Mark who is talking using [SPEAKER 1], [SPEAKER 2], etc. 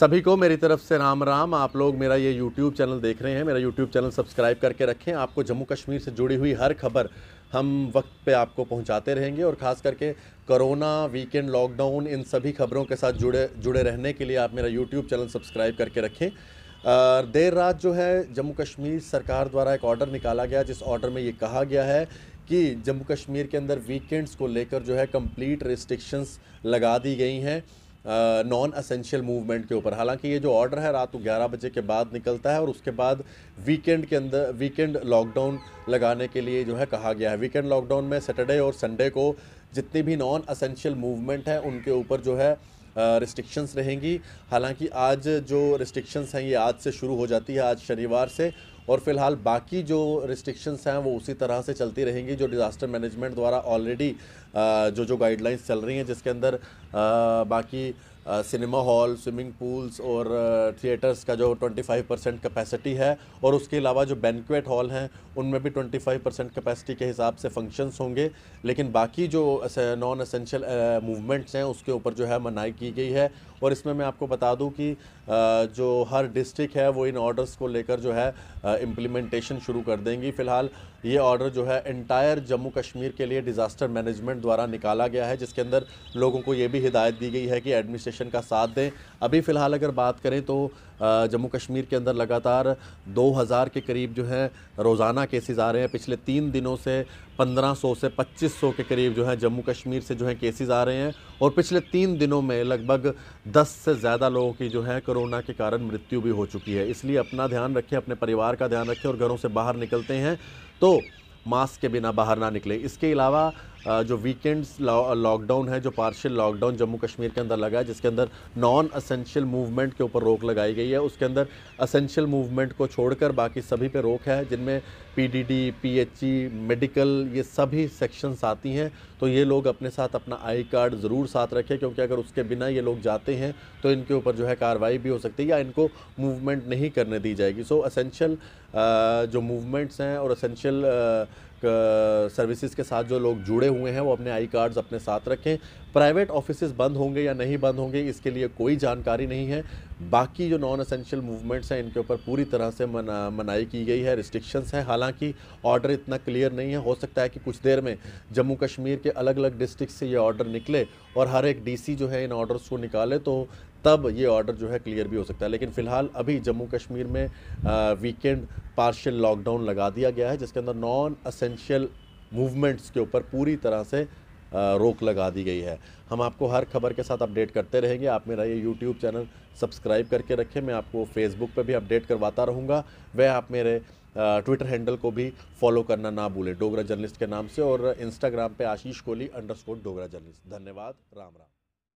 [SPEAKER 1] सभी को मेरी तरफ से राम राम आप लोग मेरा ये यूट्यूब चैनल देख रहे हैं मेरा यूट्यूब चैनल सब्सक्राइब करके रखें आपको जम्मू कश्मीर से जुड़ी हुई हर खबर हम वक्त पे आपको पहुंचाते रहेंगे और ख़ास करके कोरोना वीकेंड लॉकडाउन इन सभी खबरों के साथ जुड़े जुड़े रहने के लिए आप मेरा यूट्यूब चैनल सब्सक्राइब करके रखें देर रात जो है जम्मू कश्मीर सरकार द्वारा एक ऑर्डर निकाला गया जिस ऑर्डर में ये कहा गया है कि जम्मू कश्मीर के अंदर वीकेंड्स को लेकर जो है कंप्लीट रिस्ट्रिक्शंस लगा दी गई हैं नॉन असेंशियल मूवमेंट के ऊपर हालांकि ये जो ऑर्डर है रात को ग्यारह बजे के बाद निकलता है और उसके बाद वीकेंड के अंदर वीकेंड लॉकडाउन लगाने के लिए जो है कहा गया है वीकेंड लॉकडाउन में सैटरडे और संडे को जितनी भी नॉन असेंशियल मूवमेंट है उनके ऊपर जो है रिस्ट्रिक्शंस रहेंगी हालांकि आज जो रिस्ट्रिक्शंस हैं ये आज से शुरू हो जाती है आज शनिवार से और फिलहाल बाकी जो रिस्ट्रिक्शंस हैं वो उसी तरह से चलती रहेंगी जो डिज़ास्टर मैनेजमेंट द्वारा ऑलरेडी जो जो गाइडलाइंस चल रही हैं जिसके अंदर बाकी सिनेमा हॉल स्विमिंग पूल्स और थिएटर्स का जो 25 परसेंट कैपेसिटी है और उसके अलावा जो बैंकुएट हॉल हैं उनमें भी 25 परसेंट कैपेसिटी के हिसाब से फंक्शंस होंगे लेकिन बाकी जो नॉन असेंशियल मूवमेंट्स हैं उसके ऊपर जो है मनाई की गई है और इसमें मैं आपको बता दूं कि आ, जो हर डिस्ट्रिक्ट है वो इन ऑर्डर्स को लेकर जो है इम्प्लीमेंटेशन शुरू कर देंगी फ़िलहाल ये ऑर्डर जो है इंटायर जम्मू कश्मीर के लिए डिज़ास्टर मैनेजमेंट द्वारा निकाला गया है जिसके अंदर लोगों को ये भी हिदायत दी गई है कि एडमिनिस्ट्रेशन कमीशन का साथ दें अभी फ़िलहाल अगर बात करें तो जम्मू कश्मीर के अंदर लगातार 2000 के करीब जो है रोज़ाना केसेस आ रहे हैं पिछले तीन दिनों से 1500 से 2500 के करीब जो है जम्मू कश्मीर से जो है केसेस आ रहे हैं और पिछले तीन दिनों में लगभग 10 से ज़्यादा लोगों की जो है कोरोना के कारण मृत्यु भी हो चुकी है इसलिए अपना ध्यान रखें अपने परिवार का ध्यान रखें और घरों से बाहर निकलते हैं तो मास्क के बिना बाहर ना निकले इसके अलावा जो वीकेंड्स लॉकडाउन है जो पार्शियल लॉकडाउन जम्मू कश्मीर के अंदर लगा है जिसके अंदर नॉन असेंशियल मूवमेंट के ऊपर रोक लगाई गई है उसके अंदर असेंशियल मूवमेंट को छोड़कर बाकी सभी पे रोक है जिनमें पीडीडी, पीएचई, मेडिकल ये सभी सेक्शंस आती हैं तो ये लोग अपने साथ अपना आई कार्ड ज़रूर साथ रखें क्योंकि अगर उसके बिना ये लोग जाते हैं तो इनके ऊपर जो है कार्रवाई भी हो सकती है या इनको मूवमेंट नहीं करने दी जाएगी सो असेंशियल जो मूवमेंट्स हैं और असेंशियल सर्विसेज के साथ जो लोग जुड़े हुए हैं वो अपने आई कार्ड्स अपने साथ रखें प्राइवेट ऑफिसेज बंद होंगे या नहीं बंद होंगे इसके लिए कोई जानकारी नहीं है बाकी जो नॉन असेंशियल मूवमेंट्स हैं इनके ऊपर पूरी तरह से मना, मनाई की गई है रिस्ट्रिक्शंस हैं हालांकि ऑर्डर इतना क्लियर नहीं है हो सकता है कि कुछ देर में जम्मू कश्मीर के अलग अलग डिस्ट्रिक्ट से ये ऑर्डर निकले और हर एक डीसी जो है इन ऑर्डर्स को निकाले तो तब ये ऑर्डर जो है क्लियर भी हो सकता है लेकिन फ़िलहाल अभी जम्मू कश्मीर में वीकेंड पार्शल लॉकडाउन लगा दिया गया है जिसके अंदर नॉन असेंशियल मूवमेंट्स के ऊपर पूरी तरह से रोक लगा दी गई है हम आपको हर खबर के साथ अपडेट करते रहेंगे आप मेरा ये यूट्यूब चैनल सब्सक्राइब करके रखें मैं आपको फेसबुक पर भी अपडेट करवाता रहूँगा वह आप मेरे ट्विटर हैंडल को भी फॉलो करना ना भूलें डोगरा जर्नलिस्ट के नाम से और इंस्टाग्राम पे आशीष कोहली अंडरस्कोर डोगरा जर्नलिस्ट धन्यवाद राम राम